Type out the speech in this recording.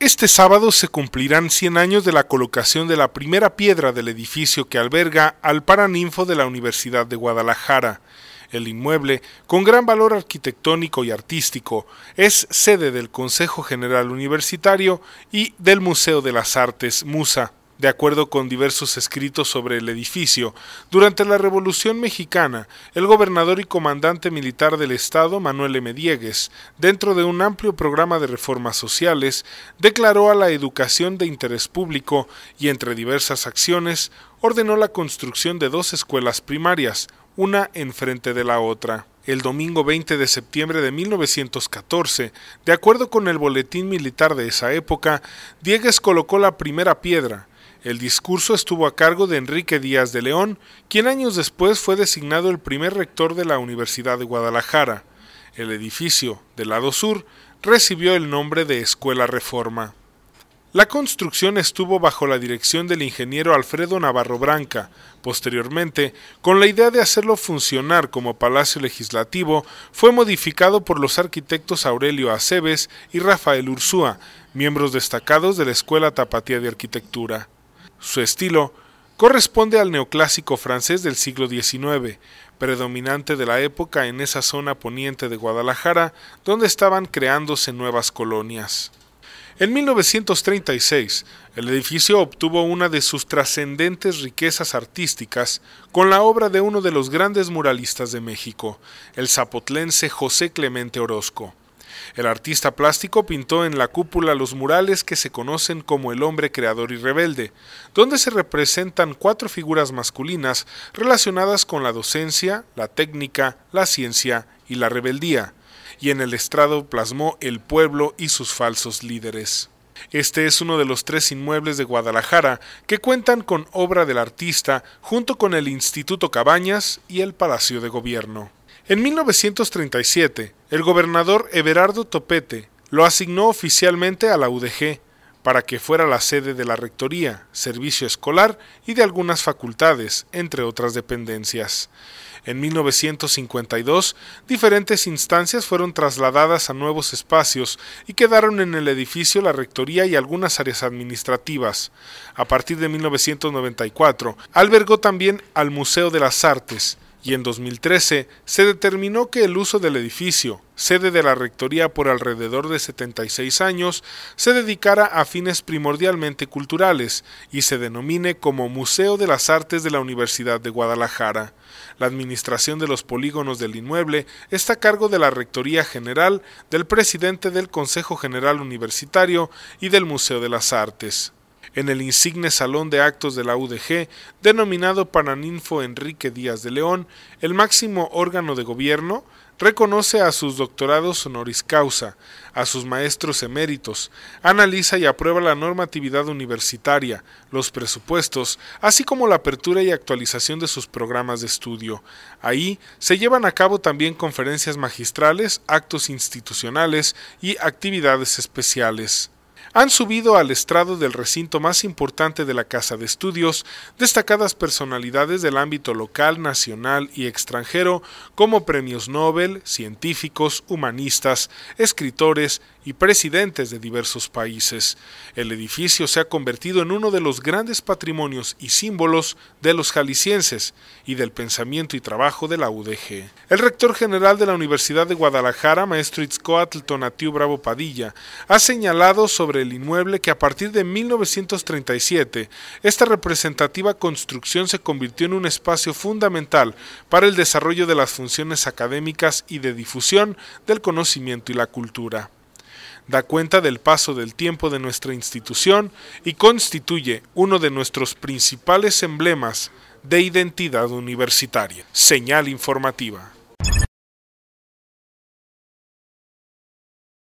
Este sábado se cumplirán 100 años de la colocación de la primera piedra del edificio que alberga al Paraninfo de la Universidad de Guadalajara. El inmueble, con gran valor arquitectónico y artístico, es sede del Consejo General Universitario y del Museo de las Artes Musa de acuerdo con diversos escritos sobre el edificio, durante la Revolución Mexicana, el gobernador y comandante militar del Estado, Manuel M. Diegues, dentro de un amplio programa de reformas sociales, declaró a la educación de interés público y entre diversas acciones, ordenó la construcción de dos escuelas primarias, una enfrente de la otra. El domingo 20 de septiembre de 1914, de acuerdo con el boletín militar de esa época, Diegues colocó la primera piedra, el discurso estuvo a cargo de Enrique Díaz de León, quien años después fue designado el primer rector de la Universidad de Guadalajara. El edificio, del lado sur, recibió el nombre de Escuela Reforma. La construcción estuvo bajo la dirección del ingeniero Alfredo Navarro Branca. Posteriormente, con la idea de hacerlo funcionar como Palacio Legislativo, fue modificado por los arquitectos Aurelio Aceves y Rafael Ursúa, miembros destacados de la Escuela Tapatía de Arquitectura. Su estilo corresponde al neoclásico francés del siglo XIX, predominante de la época en esa zona poniente de Guadalajara, donde estaban creándose nuevas colonias. En 1936, el edificio obtuvo una de sus trascendentes riquezas artísticas con la obra de uno de los grandes muralistas de México, el zapotlense José Clemente Orozco. El artista plástico pintó en la cúpula los murales que se conocen como El hombre creador y rebelde, donde se representan cuatro figuras masculinas relacionadas con la docencia, la técnica, la ciencia y la rebeldía, y en el estrado plasmó el pueblo y sus falsos líderes. Este es uno de los tres inmuebles de Guadalajara que cuentan con obra del artista junto con el Instituto Cabañas y el Palacio de Gobierno. En 1937, el gobernador Everardo Topete lo asignó oficialmente a la UDG para que fuera la sede de la Rectoría, Servicio Escolar y de algunas facultades, entre otras dependencias. En 1952, diferentes instancias fueron trasladadas a nuevos espacios y quedaron en el edificio la rectoría y algunas áreas administrativas. A partir de 1994, albergó también al Museo de las Artes, y en 2013 se determinó que el uso del edificio, sede de la Rectoría por alrededor de 76 años, se dedicara a fines primordialmente culturales y se denomine como Museo de las Artes de la Universidad de Guadalajara. La administración de los polígonos del inmueble está a cargo de la Rectoría General, del presidente del Consejo General Universitario y del Museo de las Artes en el insigne Salón de Actos de la UDG, denominado Pananinfo Enrique Díaz de León, el máximo órgano de gobierno, reconoce a sus doctorados honoris causa, a sus maestros eméritos, analiza y aprueba la normatividad universitaria, los presupuestos, así como la apertura y actualización de sus programas de estudio. Ahí se llevan a cabo también conferencias magistrales, actos institucionales y actividades especiales han subido al estrado del recinto más importante de la Casa de Estudios destacadas personalidades del ámbito local, nacional y extranjero como premios Nobel, científicos, humanistas, escritores y presidentes de diversos países. El edificio se ha convertido en uno de los grandes patrimonios y símbolos de los jaliscienses y del pensamiento y trabajo de la UDG. El rector general de la Universidad de Guadalajara, maestro Itzcoatl Tonatiu Bravo Padilla, ha señalado sobre el inmueble que a partir de 1937 esta representativa construcción se convirtió en un espacio fundamental para el desarrollo de las funciones académicas y de difusión del conocimiento y la cultura da cuenta del paso del tiempo de nuestra institución y constituye uno de nuestros principales emblemas de identidad universitaria. Señal informativa.